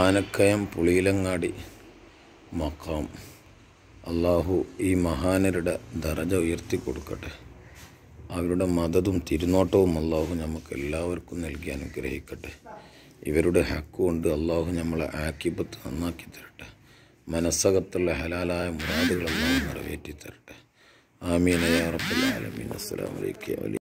ആനക്കയം പുളിയിലങ്ങാടി മക്കാം അള്ളാഹു ഈ മഹാനരുടെ ദറജ ഉയർത്തി കൊടുക്കട്ടെ അവരുടെ മതതും തിരുനോട്ടവും അള്ളാഹു നമുക്ക് എല്ലാവർക്കും നൽകി അനുഗ്രഹിക്കട്ടെ ഇവരുടെ ഹക്കുകൊണ്ട് അള്ളാഹു നമ്മളെ ആക്കിപ്പത്ത് നന്നാക്കി തരട്ടെ മനസ്സകത്തുള്ള ഹലാലായ മുരാദുകളെല്ലാം നിറവേറ്റി തരട്ടെ ആമീനയ റബ്ബുൽ ആലമീൻ അസ്സലാമലൈക്കും